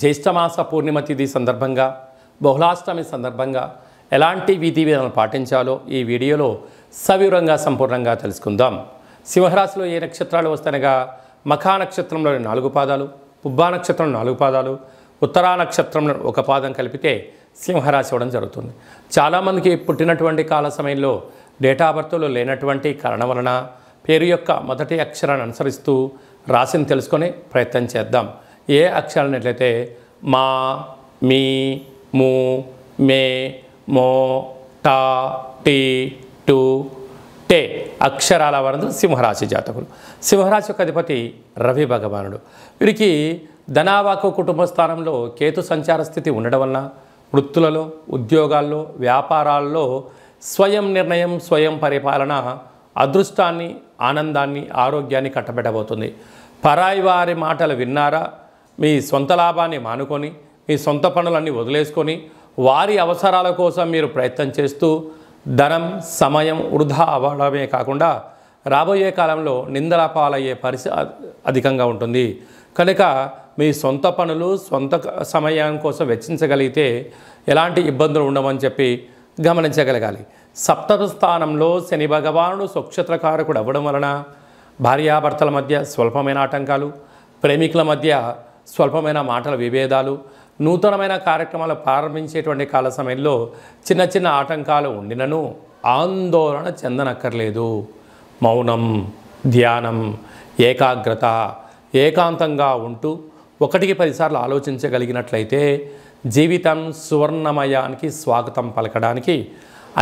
జ్యేష్ఠమాస పూర్ణిమ తిథి సందర్భంగా బహుళాష్టమి సందర్భంగా ఎలాంటి విధి విధానాలు పాటించాలో ఈ వీడియోలో సవివరంగా సంపూర్ణంగా తెలుసుకుందాం సింహరాశిలో ఏ నక్షత్రాలు వస్తాయనగా మఖా నక్షత్రంలోని నాలుగు పాదాలు పుబ్బా నక్షత్రం నాలుగు పాదాలు ఉత్తరా నక్షత్రంలో ఒక పాదం కలిపితే సింహరాశి ఇవ్వడం జరుగుతుంది చాలామందికి పుట్టినటువంటి కాల సమయంలో డేటా బర్త్లో లేనటువంటి కారణం వలన పేరు యొక్క మొదటి అక్షరాన్ని అనుసరిస్తూ రాశిని తెలుసుకునే ప్రయత్నం చేద్దాం ఏ అక్షరాలు ఉన్నట్లయితే మా మీ ము మే మో టా టీ టు టే అక్షరాల వరందు సింహరాశి జాతకులు సింహరాశి యొక్క అధిపతి రవి భగవానుడు వీరికి ధనావాకు కుటుంబ స్థానంలో కేతు సంచార స్థితి ఉండడం వలన వృత్తులలో ఉద్యోగాల్లో వ్యాపారాల్లో స్వయం నిర్ణయం స్వయం పరిపాలన అదృష్టాన్ని ఆనందాన్ని ఆరోగ్యాన్ని కట్టబెట్టబోతుంది పరాయి వారి మాటలు విన్నారా మీ సొంత లాభాన్ని మానుకొని మీ సొంత పనులన్నీ వదిలేసుకొని వారి అవసరాల కోసం మీరు ప్రయత్నం చేస్తూ ధనం సమయం వృధా అవ్వడమే కాకుండా రాబోయే కాలంలో నిందల పాలయ్యే అధికంగా ఉంటుంది కనుక మీ సొంత పనులు సొంత సమయం కోసం వెచ్చించగలిగితే ఎలాంటి ఇబ్బందులు ఉండవని చెప్పి గమనించగలగాలి సప్తమ స్థానంలో శని భగవానుడు స్వక్షత్రకారకుడు అవ్వడం వలన భార్యాభర్తల మధ్య స్వల్పమైన ఆటంకాలు ప్రేమికుల మధ్య స్వల్పమైన మాటల విభేదాలు నూతనమైన కార్యక్రమాలు ప్రారంభించేటువంటి కాల సమయంలో చిన్న చిన్న ఆటంకాలు ఉండినను ఆందోళన చెందనక్కర్లేదు మౌనం ధ్యానం ఏకాగ్రత ఏకాంతంగా ఉంటూ ఒకటికి పదిసార్లు ఆలోచించగలిగినట్లయితే జీవితం సువర్ణమయానికి స్వాగతం పలకడానికి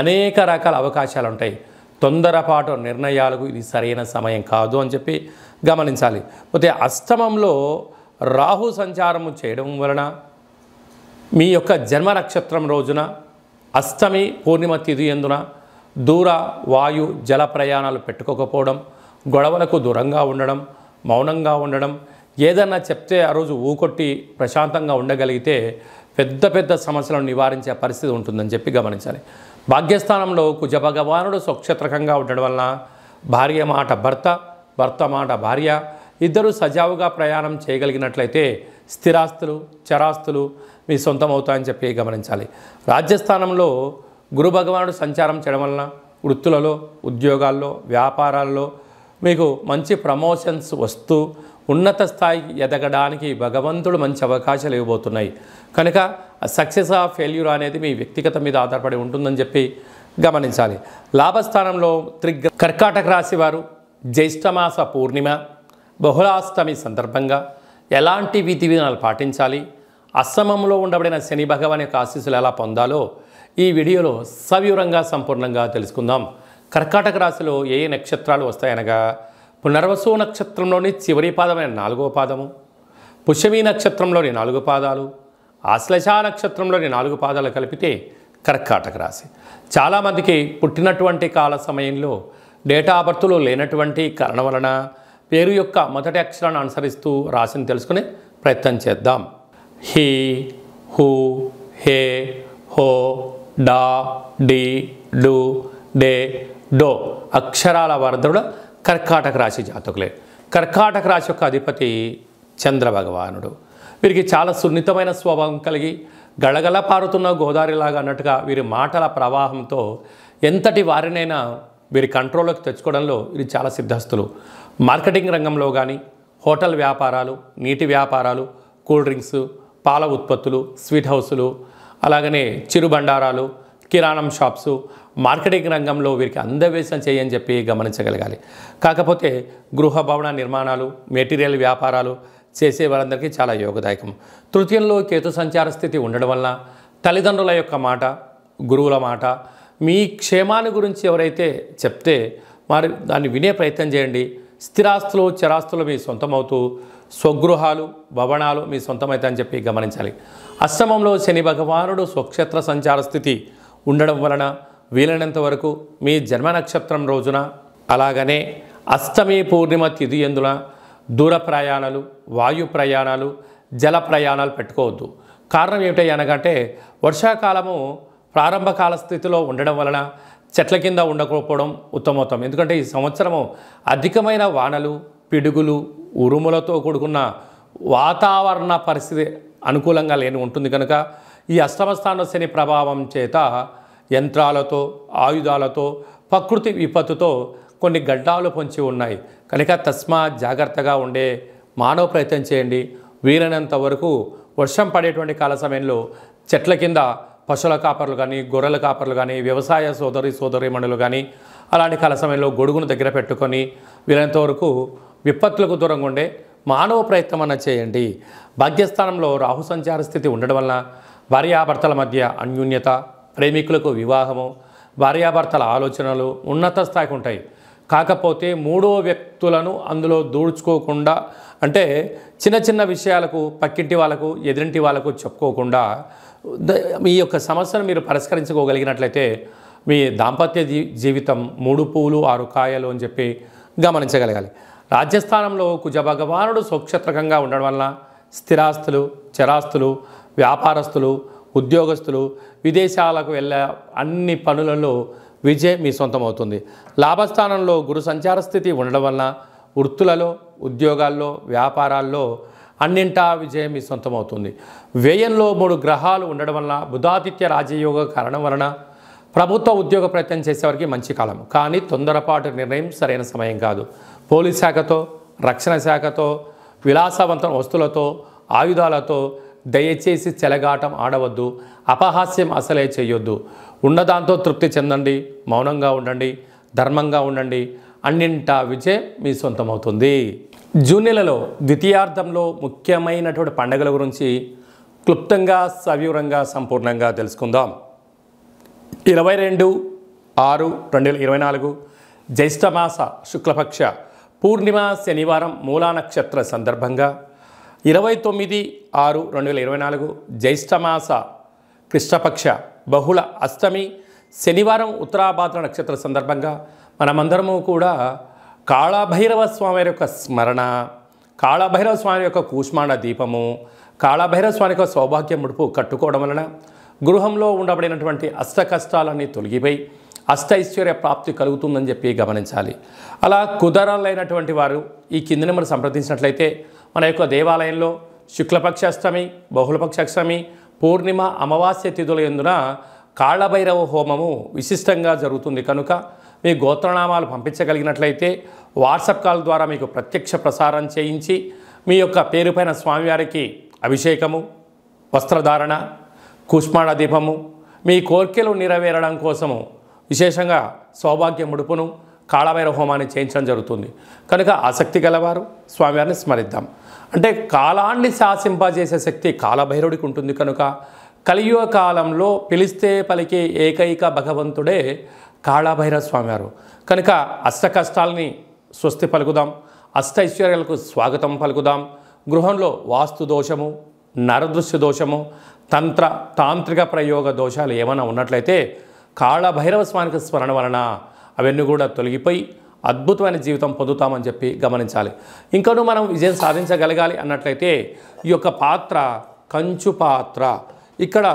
అనేక రకాల అవకాశాలు ఉంటాయి తొందరపాటు నిర్ణయాలకు ఇది సరైన సమయం కాదు అని చెప్పి గమనించాలి పోతే అష్టమంలో రాహు సంచారము చేయడం వలన మీ యొక్క జన్మ నక్షత్రం రోజున అష్టమి పూర్ణిమ తిథి ఎందున దూర వాయు జల ప్రయాణాలు పెట్టుకోకపోవడం గొడవలకు దూరంగా ఉండడం మౌనంగా ఉండడం ఏదన్నా చెప్తే ఆ రోజు ఊకొట్టి ప్రశాంతంగా ఉండగలిగితే పెద్ద పెద్ద సమస్యలను నివారించే పరిస్థితి ఉంటుందని చెప్పి గమనించాలి భాగ్యస్థానంలో కుజ భగవానుడు స్వక్షేత్రకంగా ఉండడం వలన భార్య మాట భర్త భర్త మాట భార్య ఇద్దరు సజావుగా ప్రయాణం చేయగలిగినట్లయితే స్థిరాస్తులు చరాస్తులు మీ సొంతం అవుతాయని చెప్పి గమనించాలి రాజ్యస్థానంలో గురు భగవానుడు సంచారం చేయడం వలన వృత్తులలో ఉద్యోగాల్లో వ్యాపారాల్లో మీకు మంచి ప్రమోషన్స్ వస్తూ ఉన్నత స్థాయికి ఎదగడానికి భగవంతుడు మంచి అవకాశాలు ఇవ్వబోతున్నాయి కనుక సక్సెస్ ఆఫ్ ఫెయిల్యూర్ అనేది మీ వ్యక్తిగత మీద ఆధారపడి ఉంటుందని చెప్పి గమనించాలి లాభస్థానంలో త్రిగ్ కర్కాటక రాశి వారు జ్యేష్ఠమాస పూర్ణిమ బహుళాష్టమి సందర్భంగా ఎలాంటి విధి విధానాలు పాటించాలి అస్సమంలో ఉండబడిన శని భగవాన్ యొక్క ఆశీస్సులు ఎలా పొందాలో ఈ వీడియోలో సవివరంగా సంపూర్ణంగా తెలుసుకుందాం కర్కాటక రాశిలో ఏ నక్షత్రాలు వస్తాయనగా పునర్వసు నక్షత్రంలోని చివరి పాదమైన నాలుగో పాదము పుష్యమీ నక్షత్రంలోని నాలుగు పాదాలు ఆశ్లేష నక్షత్రంలోని నాలుగు పాదాలు కలిపితే కర్కాటక రాశి చాలామందికి పుట్టినటువంటి కాల సమయంలో డేటా బర్త్లో లేనటువంటి కారణం వలన పేరు యొక్క మొదటి అక్షరాన్ని అనుసరిస్తూ రాశిని తెలుసుకునే ప్రయత్నం చేద్దాం హీ హూ హే హో డా డి డు డే డో అక్షరాల వరదడు కర్కాటక రాశి జాతకులే కర్కాటక రాశి యొక్క అధిపతి చంద్రభగవానుడు వీరికి చాలా సున్నితమైన స్వభావం కలిగి గళగళ పారుతున్న గోదావరిలాగా అన్నట్టుగా వీరి మాటల ప్రవాహంతో ఎంతటి వారినైనా వీరి కంట్రోల్లోకి తెచ్చుకోవడంలో వీరి చాలా సిద్ధస్తులు మార్కెటింగ్ రంగంలో కానీ హోటల్ వ్యాపారాలు నీటి వ్యాపారాలు కూల్ డ్రింక్స్ పాల ఉత్పత్తులు స్వీట్ హౌసులు అలాగనే చిరుబండారాలు కిరాణం షాప్స్ మార్కెటింగ్ రంగంలో వీరికి అందవేశం చేయని చెప్పి గమనించగలగాలి కాకపోతే గృహ భవన నిర్మాణాలు మెటీరియల్ వ్యాపారాలు చేసే వారందరికీ చాలా యోగదాయకం తృతీయంలో కేతు సంచార స్థితి ఉండడం వల్ల తల్లిదండ్రుల యొక్క మాట గురువుల మాట మీ క్షేమాన్ని గురించి ఎవరైతే చెప్తే వారు దాన్ని వినే ప్రయత్నం చేయండి స్థిరాస్తులు చరాస్తులు మీ సొంతమవుతూ స్వగృహాలు భవనాలు మీ సొంతమవుతాయని చెప్పి గమనించాలి అష్టమంలో శని భగవానుడు స్వక్షేత్ర సంచార స్థితి ఉండడం వలన వీలైనంత వరకు మీ జన్మ నక్షత్రం రోజున అలాగనే అష్టమి పూర్ణిమ తిథి ఎందున దూర ప్రయాణాలు వాయు ప్రయాణాలు జల ప్రయాణాలు పెట్టుకోవద్దు కారణం అనగంటే వర్షాకాలము ప్రారంభకాల స్థితిలో ఉండడం వలన చెట్ల కింద ఉండకపోవడం ఉత్తమోత్తమం ఎందుకంటే ఈ సంవత్సరము అధికమైన వానలు పిడుగులు ఉరుములతో కూడుకున్న వాతావరణ పరిస్థితి అనుకూలంగా లేని ఉంటుంది కనుక ఈ అష్టమస్థాన శని ప్రభావం చేత యంత్రాలతో ఆయుధాలతో ప్రకృతి విపత్తుతో కొన్ని గడ్డాలు పొంచి ఉన్నాయి కనుక తస్మా జాగ్రత్తగా ఉండే మానవ ప్రయత్నం చేయండి వీలైనంత వరకు వర్షం పడేటువంటి కాల సమయంలో చెట్ల కింద పశువుల కాపర్లు కానీ గొర్రెల కాపర్లు కానీ వ్యవసాయ సోదరి సోదరిమణులు కానీ అలాంటి కాల సమయంలో గొడుగును దగ్గర పెట్టుకొని వీలైనంత వరకు విపత్తులకు దూరంగా ఉండే మానవ ప్రయత్నం అన్న చేయండి భాగ్యస్థానంలో రాహు సంచార స్థితి ఉండడం వలన భార్యాభర్తల మధ్య అన్యూన్యత ప్రేమికులకు వివాహము భార్యాభర్తల ఆలోచనలు ఉన్నత స్థాయికి ఉంటాయి కాకపోతే మూడో వ్యక్తులను అందులో దూడ్చుకోకుండా అంటే చిన్న చిన్న విషయాలకు పక్కింటి వాళ్ళకు ఎదురింటి వాళ్ళకు చెప్పుకోకుండా మీ యొక్క సమస్యను మీరు పరిష్కరించుకోగలిగినట్లయితే మీ దాంపత్య జీవితం మూడు పూలు ఆరు కాయలు అని చెప్పి గమనించగలగాలి రాజ్యస్థానంలో కుజభగవానుడు స్వక్షత్రకంగా ఉండడం వలన స్థిరాస్తులు చరాస్తులు వ్యాపారస్తులు ఉద్యోగస్తులు విదేశాలకు వెళ్ళే అన్ని పనులలో విజయం మీ సొంతమవుతుంది లాభస్థానంలో గురు సంచార స్థితి ఉండడం వలన వృత్తులలో ఉద్యోగాల్లో వ్యాపారాల్లో అన్నింటా విజయం మీ సొంతమవుతుంది వ్యయంలో మూడు గ్రహాలు ఉండడం వలన బుధాదిత్య రాజయోగ కారణం వలన ప్రభుత్వ ఉద్యోగ ప్రయత్నం చేసేవారికి మంచి కాలం కానీ తొందరపాటు నిర్ణయం సరైన సమయం కాదు పోలీస్ శాఖతో రక్షణ శాఖతో విలాసవంతం వస్తువులతో ఆయుధాలతో దయచేసి చెలగాటం ఆడవద్దు అపహాస్యం అసలే చేయొద్దు ఉన్నదాంతో తృప్తి చెందండి మౌనంగా ఉండండి ధర్మంగా ఉండండి అన్నింటా విజయం మీ సొంతమవుతుంది జూన్ నెలలో ద్వితీయార్థంలో ముఖ్యమైనటువంటి పండుగల గురించి క్లుప్తంగా సవివరంగా సంపూర్ణంగా తెలుసుకుందాం ఇరవై రెండు ఆరు రెండు వేల ఇరవై నాలుగు జ్యేష్ఠమాస శుక్లపక్ష పూర్ణిమ శనివారం మూలా నక్షత్ర సందర్భంగా ఇరవై తొమ్మిది ఆరు రెండు వేల ఇరవై నాలుగు జ్యేష్ఠమాస కృష్ణపక్ష బహుళ అష్టమి శనివారం ఉత్తరాభాద్ర నక్షత్ర సందర్భంగా మనమందరము కూడా కాళభైరవ స్వామి యొక్క స్మరణ కాళభైరవ స్వామి యొక్క కూష్మాండ దీపము కాళభైరవ స్వామి యొక్క సౌభాగ్య ముడుపు కట్టుకోవడం వలన గృహంలో ఉండబడినటువంటి అష్ట కష్టాలన్నీ తొలగిపోయి అష్ట ఐశ్వర్య ప్రాప్తి కలుగుతుందని చెప్పి గమనించాలి అలా కుదరలైనటువంటి వారు ఈ కిందని మనం సంప్రదించినట్లయితే మన యొక్క దేవాలయంలో శుక్లపక్ష అష్టమి బహుళపక్ష అష్టమి పూర్ణిమ అమావాస్య తిథుల ఎందున కాళభైరవ హోమము విశిష్టంగా జరుగుతుంది కనుక మీ గోత్రనామాలు పంపించగలిగినట్లయితే వాట్సాప్ కాల్ ద్వారా మీకు ప్రత్యక్ష ప్రసారం చేయించి మీ యొక్క పేరుపైన స్వామివారికి అభిషేకము వస్త్రధారణ కుష్మాణ దీపము మీ కోర్కెలు నెరవేరడం కోసము విశేషంగా సౌభాగ్య ముడుపును కాళభైరవ హోమాన్ని చేయించడం జరుగుతుంది కనుక ఆసక్తి గలవారు స్వామివారిని స్మరిద్దాం అంటే కాలాన్ని శాసింపజేసే శక్తి కాలభైరుడికి ఉంటుంది కనుక కలియుగ కాలంలో పిలిస్తే పలికే ఏకైక భగవంతుడే కాళాభైరవ స్వామి వారు కనుక అష్ట కష్టాలని స్వస్తి పలుకుదాం అష్ట ఐశ్వర్యాలకు స్వాగతం పలుకుదాం గృహంలో వాస్తు దోషము నరదృశ్య దోషము తంత్ర తాంత్రిక ప్రయోగ దోషాలు ఏమైనా ఉన్నట్లయితే కాళభైరవ స్వామికి స్మరణ వలన అవన్నీ కూడా తొలగిపోయి అద్భుతమైన జీవితం పొందుతామని చెప్పి గమనించాలి ఇంకనూ మనం విజయం సాధించగలగాలి అన్నట్లయితే ఈ యొక్క పాత్ర కంచు పాత్ర ఇక్కడ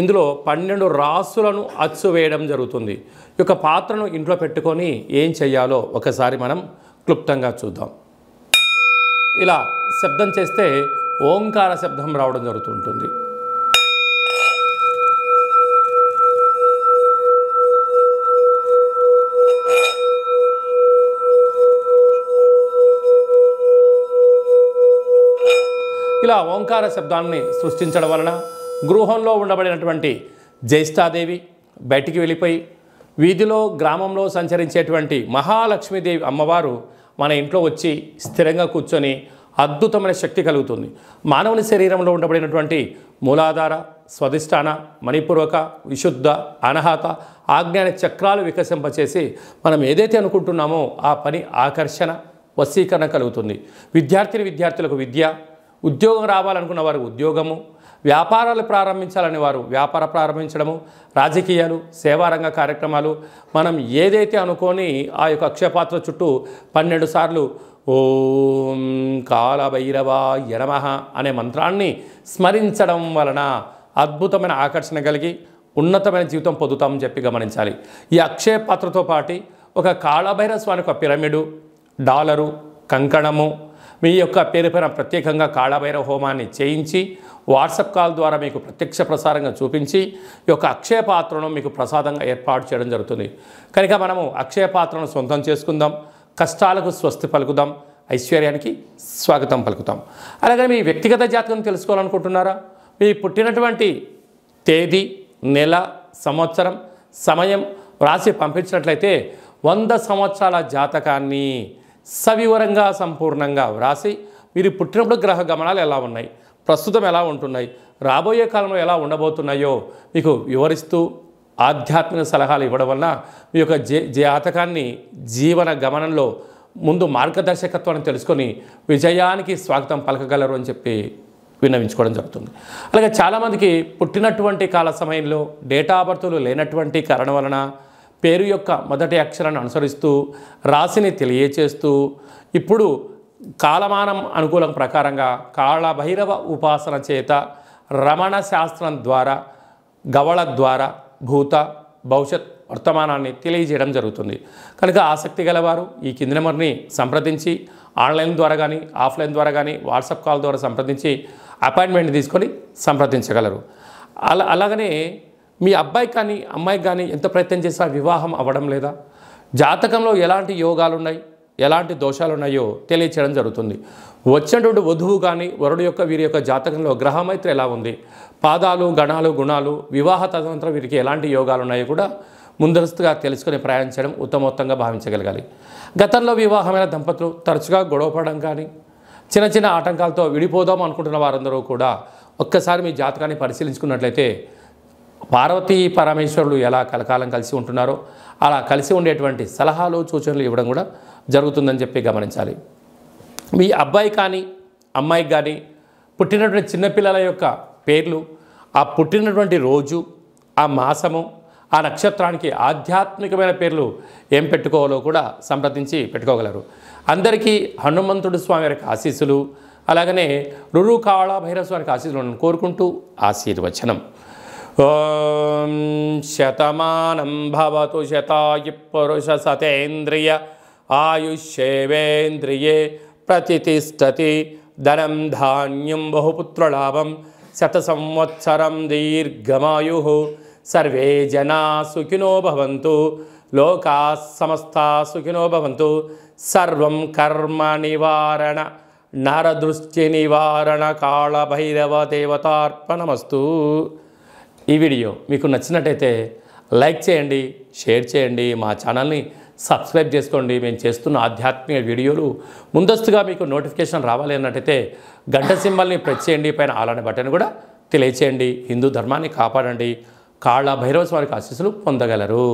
ఇందులో పన్నెండు రాసులను అచ్చు వేయడం జరుగుతుంది ఈ యొక్క పాత్రను ఇంట్లో పెట్టుకొని ఏం చేయాలో ఒకసారి మనం క్లుప్తంగా చూద్దాం ఇలా శబ్దం చేస్తే ఓంకార శబ్దం రావడం జరుగుతుంటుంది ఇలా ఓంకార శబ్దాన్ని సృష్టించడం వలన గృహంలో ఉండబడినటువంటి జ్యేష్ఠాదేవి బయటికి వెళ్ళిపోయి వీధిలో గ్రామంలో సంచరించేటువంటి మహాలక్ష్మీదేవి అమ్మవారు మన ఇంట్లో వచ్చి స్థిరంగా కూర్చొని అద్భుతమైన శక్తి కలుగుతుంది మానవుని శరీరంలో ఉండబడినటువంటి మూలాధార స్వధిష్టాన మణిపూర్వక విశుద్ధ అనహాత ఆజ్ఞాన చక్రాలు వికసింపచేసి మనం ఏదైతే అనుకుంటున్నామో ఆ పని ఆకర్షణ వశీకరణ కలుగుతుంది విద్యార్థిని విద్యార్థులకు విద్య ఉద్యోగం రావాలనుకున్న వారికి ఉద్యోగము వ్యాపారాలు ప్రారంభించాలని వారు వ్యాపార ప్రారంభించడము రాజకీయాలు సేవారంగ కార్యక్రమాలు మనం ఏదైతే అనుకొని ఆ యొక్క అక్షయపాత్ర చుట్టూ పన్నెండు సార్లు ఓం కాలభైరవ యనమ అనే మంత్రాన్ని స్మరించడం వలన అద్భుతమైన ఆకర్షణ కలిగి ఉన్నతమైన జీవితం పొందుతామని చెప్పి గమనించాలి ఈ అక్షయపాత్రతో పాటి పాటు ఒక కాళభైర స్వామి యొక్క పిరమిడు డాలరు కంకణము మీ యొక్క పేరు పైన ప్రత్యేకంగా కాళభైరవ హోమాన్ని చేయించి వాట్సాప్ కాల్ ద్వారా మీకు ప్రత్యక్ష ప్రసారంగా చూపించి ఈ యొక్క అక్షయ పాత్రను మీకు ప్రసాదంగా ఏర్పాటు చేయడం జరుగుతుంది కనుక మనము అక్షయ పాత్రను సొంతం చేసుకుందాం కష్టాలకు స్వస్తి పలుకుదాం ఐశ్వర్యానికి స్వాగతం పలుకుతాం అలాగే మీ వ్యక్తిగత జాతకం తెలుసుకోవాలనుకుంటున్నారా మీ పుట్టినటువంటి తేదీ నెల సంవత్సరం సమయం రాసి పంపించినట్లయితే వంద సంవత్సరాల జాతకాన్ని సవివరంగా సంపూర్ణంగా వ్రాసి మీరు పుట్టినప్పుడు గ్రహ గమనాలు ఎలా ఉన్నాయి ప్రస్తుతం ఎలా ఉంటున్నాయి రాబోయే కాలంలో ఎలా ఉండబోతున్నాయో మీకు వివరిస్తూ ఆధ్యాత్మిక సలహాలు ఇవ్వడం వలన మీ యొక్క జే జాతకాన్ని జీవన గమనంలో ముందు మార్గదర్శకత్వాన్ని తెలుసుకొని విజయానికి స్వాగతం పలకగలరు అని చెప్పి విన్నవించుకోవడం జరుగుతుంది అలాగే చాలామందికి పుట్టినటువంటి కాల సమయంలో డేటా బర్త్లు లేనటువంటి కారణం వలన పేరు యొక్క మొదటి అక్షరాన్ని అనుసరిస్తూ రాశిని తెలియచేస్తూ ఇప్పుడు కాలమానం అనుకూలం ప్రకారంగా కాళభైరవ ఉపాసన చేత రమణ శాస్త్రం ద్వారా గవళ ద్వారా భూత భవిష్యత్ వర్తమానాన్ని తెలియజేయడం జరుగుతుంది కనుక ఆసక్తి గలవారు ఈ కింది నెంబర్ని సంప్రదించి ఆన్లైన్ ద్వారా కానీ ఆఫ్లైన్ ద్వారా కానీ వాట్సాప్ కాల్ ద్వారా సంప్రదించి అపాయింట్మెంట్ తీసుకొని సంప్రదించగలరు అలా అలాగనే మీ అబ్బాయికి కానీ అమ్మాయికి కానీ ఎంత ప్రయత్నం చేసినా వివాహం అవ్వడం లేదా జాతకంలో ఎలాంటి యోగాలు ఉన్నాయి ఎలాంటి దోషాలు ఉన్నాయో తెలియచేయడం జరుగుతుంది వచ్చినటువంటి వధువు కానీ వరుడు యొక్క వీరి యొక్క జాతకంలో గ్రహమైత్రి ఎలా ఉంది పాదాలు గణాలు గుణాలు వివాహ తదనంతరం వీరికి ఎలాంటి యోగాలు ఉన్నాయో కూడా ముందస్తుగా తెలుసుకుని ప్రయాణం చేయడం ఉత్తమోత్తంగా భావించగలగాలి గతంలో వివాహమైన దంపతులు తరచుగా గొడవపడడం కానీ చిన్న చిన్న ఆటంకాలతో విడిపోదాం అనుకుంటున్న వారందరూ కూడా ఒక్కసారి మీ జాతకాన్ని పరిశీలించుకున్నట్లయితే పార్వతీ పరమేశ్వరులు ఎలా కలకాలం కలిసి ఉంటున్నారో అలా కలిసి ఉండేటువంటి సలహాలు సూచనలు ఇవ్వడం కూడా జరుగుతుందని చెప్పి గమనించాలి మీ అబ్బాయి కానీ అమ్మాయికి కానీ పుట్టినటువంటి చిన్నపిల్లల యొక్క పేర్లు ఆ పుట్టినటువంటి రోజు ఆ మాసము ఆ నక్షత్రానికి ఆధ్యాత్మికమైన పేర్లు ఏం పెట్టుకోవాలో కూడా సంప్రదించి పెట్టుకోగలరు అందరికీ హనుమంతుడు స్వామి వారికి ఆశీస్సులు అలాగనే రురు కాళా భైరవ స్వామికి ఆశీస్సులు కోరుకుంటూ ఆశీర్వచనం ॐ शतमानं भवतु शतायि पुरुषसतेन्द्रिय आयुष्येवेन्द्रिये प्रतितिष्ठति धनं धान्यं बहुपुत्रलाभं शतसंवत्सरं दीर्घमायुः सर्वे जनाः सुखिनो भवन्तु लोकाः समस्ताः सुखिनो भवन्तु सर्वं कर्मनिवारण नरदृष्टिनिवारणकालभैरवदेवतार्पणमस्तु ఈ వీడియో మీకు నచ్చినట్టయితే లైక్ చేయండి షేర్ చేయండి మా ఛానల్ని సబ్స్క్రైబ్ చేసుకోండి మేము చేస్తున్న ఆధ్యాత్మిక వీడియోలు ముందస్తుగా మీకు నోటిఫికేషన్ రావాలి అన్నట్టయితే గంట సింబల్ని ప్రెస్ చేయండి పైన అలానే బటన్ కూడా తెలియచేయండి హిందూ ధర్మాన్ని కాపాడండి కాళ్ళ భైరవ స్వామికి ఆశీస్సులు పొందగలరు